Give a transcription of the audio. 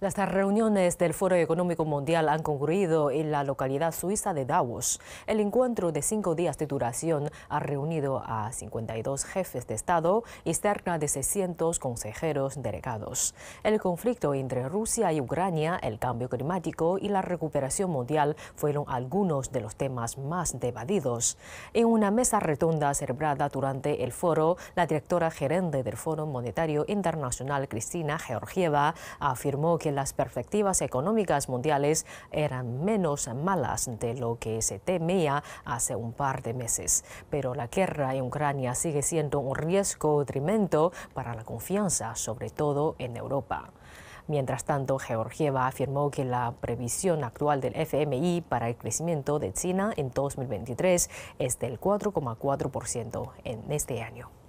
Las reuniones del Foro Económico Mundial han concluido en la localidad suiza de Davos. El encuentro de cinco días de duración ha reunido a 52 jefes de Estado y cerca de 600 consejeros delegados. El conflicto entre Rusia y Ucrania, el cambio climático y la recuperación mundial fueron algunos de los temas más debatidos. En una mesa redonda celebrada durante el foro, la directora gerente del Foro Monetario Internacional, Cristina Georgieva, afirmó que las perspectivas económicas mundiales eran menos malas de lo que se temía hace un par de meses. Pero la guerra en Ucrania sigue siendo un riesgo tremendo para la confianza, sobre todo en Europa. Mientras tanto, Georgieva afirmó que la previsión actual del FMI para el crecimiento de China en 2023 es del 4,4% en este año.